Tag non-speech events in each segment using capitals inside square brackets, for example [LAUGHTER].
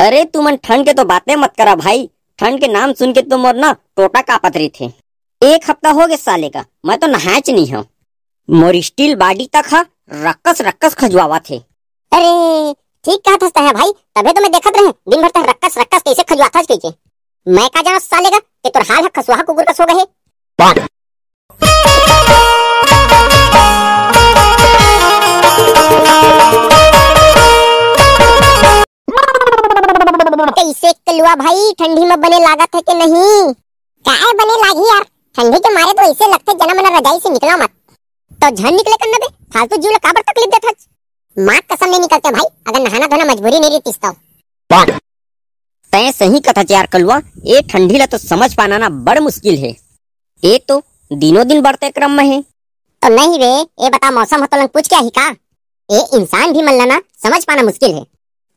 अरे तुमन ठंड के तो बातें मत करा भाई ठंड के नाम सुन के तुम तो और ना टोटा कापत रहे थे एक हफ्ता हो गया साले का मैं तो नहाच नहीं हूँ मोर स्टील बाडी तक हाँ, रक्कस रक्कस खजवावा थे अरे ठीक कहा था है भाई तभी तो मैं देखत रहे दिन भर तक तो रक्कस रक्कस कैसे खजवा था कैसे मैं कहा जाना साले का कि तोर हाल है खसुआ कुकुर कस हो गए भाई ठंडी में बने लागत है कि नहीं काहे बने लागी यार ठंडी के मारे तो ऐसे लगते जना मना रजाई से निकला मत तो झन निकले करना बे फालतू जीव लगा काबर तकलीफ देत हच मां कसम नहीं निकलते भाई अगर नहाना धोना मजबूरी नहीं रहती तो तय सही कथा यार कलुआ ये ठंडी ला तो समझ पाना ना बड़ मुश्किल है ये तो दिनों दिन बढ़ते क्रम में है तो नहीं रे ये बता मौसम हो तो लंग पूछ क्या ही का ये इंसान भी मन लाना समझ पाना मुश्किल है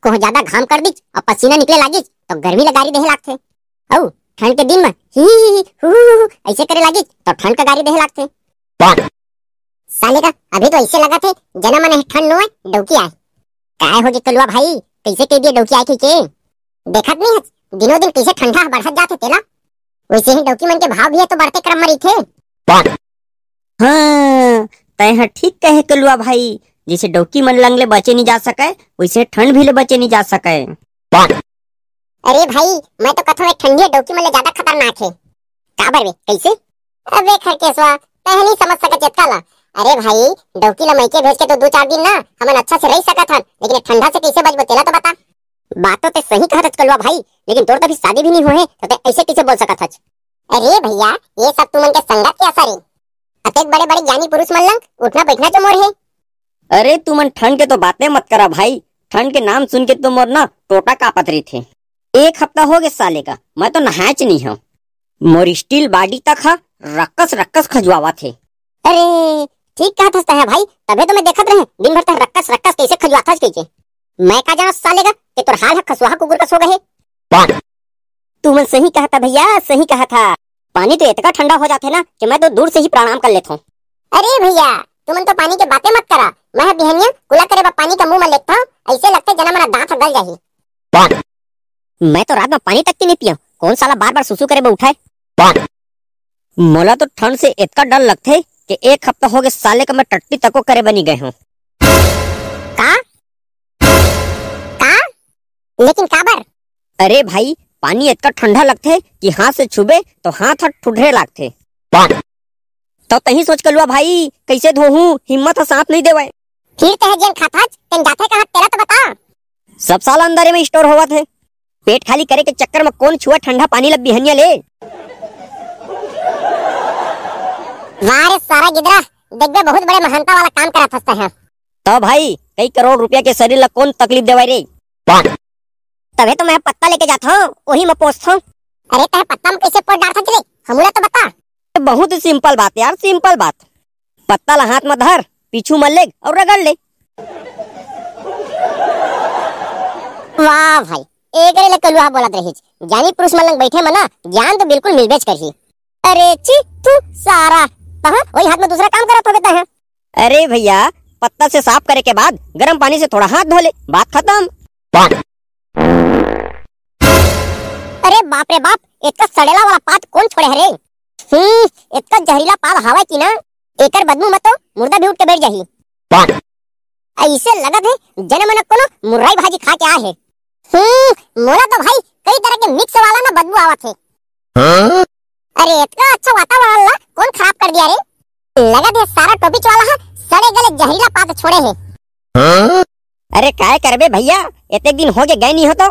को ज्यादा घाम कर दी और पसीना निकले लागी तो गर्मी लगारी देहे लागथे औ ठंड के दिन में ही ही ही हु हु हु ऐसे करे लागी तो ठंड का गारी देहे लागथे साले का अभी तो ऐसे लगा थे जना मने ठंड नो है डौकी आए काय होगे कलुआ भाई कैसे कह दिए डौकी आए के देखत नहीं है दिनों दिन कैसे ठंडा बढ़त जाते तेला वैसे ही डौकी मन के भाव भी है तो बढ़ते क्रम मरी थे हां तय हाँ तो ठीक कहे कलुआ भाई जैसे डौकी मन लंगले बचे नहीं जा सके वैसे ठंड भी ले बचे नहीं जा सके अरे भाई मैं तो कहता हूँ ठंडी डोकी मतलब ज्यादा खतरनाक है काबर वे कैसे अबे खरकेसवा पहली समझ सका जतका ला अरे भाई डोकी ला मैके भेज के तो दो चार दिन ना हमन अच्छा से रह सका था लेकिन ठंडा से कैसे बचबो तेला तो बता बात तो सही कहत कलवा भाई लेकिन तोर तो अभी शादी भी नहीं हुए तो ते ऐसे कैसे बोल सका था अरे भैया ये सब तुमन के संगत के असर है अतेक तो बड़े बड़े ज्ञानी पुरुष मन लंग उठना बैठना तो मोर है अरे तुमन ठंड के तो बातें मत करा भाई ठंड के नाम सुन के तो मोर ना टोटा कापत रही थी एक हफ्ता हो गया साले का मैं तो नहाच नहीं हूँ मोरी स्टील बाडी तक हा रक्कस रक्कस खजवावा थे अरे ठीक कहा था है भाई तभी तो मैं देखत रहे दिन भर तक तो रक्कस रक्कस कैसे खजवा था कीजिए मैं कहा जाना साले का कि तोर हाल हाँ खसुआ हाँ कुकुर कस हो गए तू तुमन सही कहा था भैया सही कहा था पानी तो इतना ठंडा हो जाते ना कि मैं तो दूर से ही प्रणाम कर लेता हूँ अरे भैया तुमन तो पानी के बातें मत करा मैं बिहनिया कुला करे पानी का मुंह मैं लेता हूँ ऐसे लगता है जना मेरा दांत गल जाए मैं तो रात में पानी तक की नहीं पिया कौन साला बार बार सुसु करे उठाए मोला तो ठंड से इतना डर लगते कि एक हफ्ता हो गए साले का मैं टट्टी तको करे बनी गए हूँ का? का? लेकिन काबर अरे भाई पानी इतना ठंडा लगते कि हाथ से छुबे तो हाथ हट ठुडरे लगते तो तही सोच कर लुआ भाई कैसे धोहू हिम्मत साथ नहीं देवे फिर तेरे जेल खाता तेन जाते कहा तेरा तो बता सब साल अंदर में स्टोर हुआ थे पेट खाली करे के चक्कर में कौन छुआ ठंडा पानी लग बिहनिया ले मारे सारा गिदरा देख बहुत बड़े महानता वाला काम करा फंसता है तो भाई कई करोड़ रुपया के शरीर ला कौन तकलीफ देवाई रे तबे तो मैं पत्ता लेके जाता हूँ वही मैं पोस्ट हूँ अरे तह पत्ता में कैसे पोस्ट डालता चले हमला तो बता बहुत ही सिंपल बात यार सिंपल बात पत्ता ला हाथ में धर पीछू मल ले और रगड़ ले वाह भाई एकरे ले कलुआ बोलत रहिस ज्ञानी पुरुष मन लग बैठे मना ज्ञान तो बिल्कुल मिलबेच करही अरे ची तू सारा कहां वही हाथ में दूसरा काम करत होगे है अरे भैया पत्ता से साफ करे के बाद गरम पानी से थोड़ा हाथ धो ले बात खत्म अरे बाप रे बाप इतना तो सड़ेला वाला पात कौन छोड़े है रे ही हम्म, इतना तो जहरीला पात हवा की ना एकर बदबू मतो मुर्दा भी उठ के बैठ जाही ऐसे लगत है जनमनक कोनो मुरई भाजी खा के आए है हम्म मोला तो भाई कई तरह के मिक्स वाला ना बदबू आवत है हाँ? अरे इतना अच्छा वातावरण ला कौन खराब कर दिया रे लगा है सारा टोपी वाला है हाँ, सड़े गले जहरीला पात छोड़े है हाँ? अरे काय करबे भैया इतने दिन हो गए गए नहीं हो तो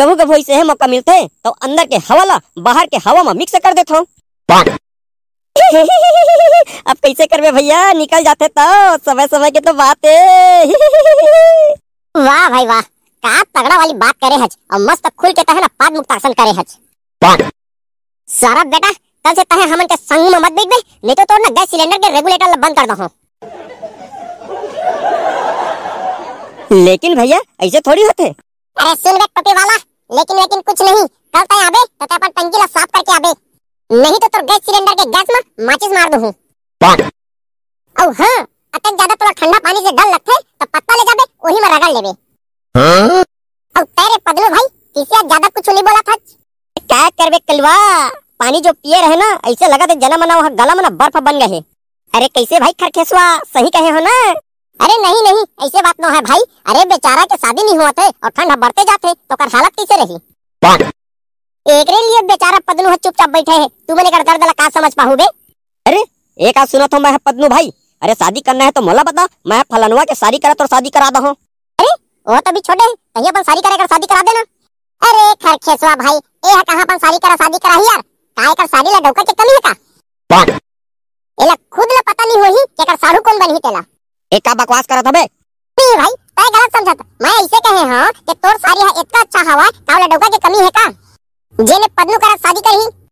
कभी कभी ऐसे है मौका मिलते तो अंदर के हवा ला बाहर के हवा में मिक्स कर देता हूँ [LAUGHS] अब कैसे करबे भैया निकल जाते तो समय समय के तो बात है [LAUGHS] वाह भाई वाह का तगड़ा वाली बात करे हज और मस्त खुल के तहे ना पाद मुक्त आसन करे हज सारा बेटा कल से तहे हमन के संग में मत बैठ बे नहीं तो तोड़ना गैस सिलेंडर के रेगुलेटर ला बंद कर दहो लेकिन भैया ऐसे थोड़ी होते अरे सुन रे टोपी वाला लेकिन लेकिन कुछ नहीं कल तय आबे तो अपन टंकी ला साफ करके आबे नहीं तो तोर गैस सिलेंडर के गैस में माचिस मार दूं औ हां अतन ज्यादा तोला ठंडा पानी से डर लगथे तो पत्ता ले जाबे वही में रगड़ लेबे तेरे हाँ? भाई ज्यादा कुछ नहीं बोला था क्या कलवा पानी जो पिए रहे ना ऐसे लगा थे जना मना वहाँ गला मना बर्फ बन गए अरे कैसे भाई खरखेसवा सही कहे हो ना अरे नहीं नहीं ऐसे बात ना है भाई अरे बेचारा के शादी नहीं हुआ थे और ठंड बढ़ते जाते तो कर हालत कैसे रही एक लिए बेचारा पदलू है चुपचाप बैठे है तू मैंने कर दर्द का समझ पाऊ बे अरे एक आज सुना था तो मैं पदलू भाई अरे शादी करना है तो मोला बता मैं फलनवा के शादी करा तो शादी करा दो वो तो भी छोटे हैं कहीं अपन सारी करे कर शादी करा देना अरे खैर खेसवा भाई ए है कहां अपन सारी करा शादी करा ही यार काय कर शादी ला डौका के कमी है का एला खुद ला पता नहीं होही के कर साहू कौन बनही तेला ए का बकवास करत हबे पी भाई तय गलत समझत मैं ऐसे कहे हां कि तोर सारी है इतना अच्छा हवा कावला डौका के कमी है का जेने पदनु करा शादी करही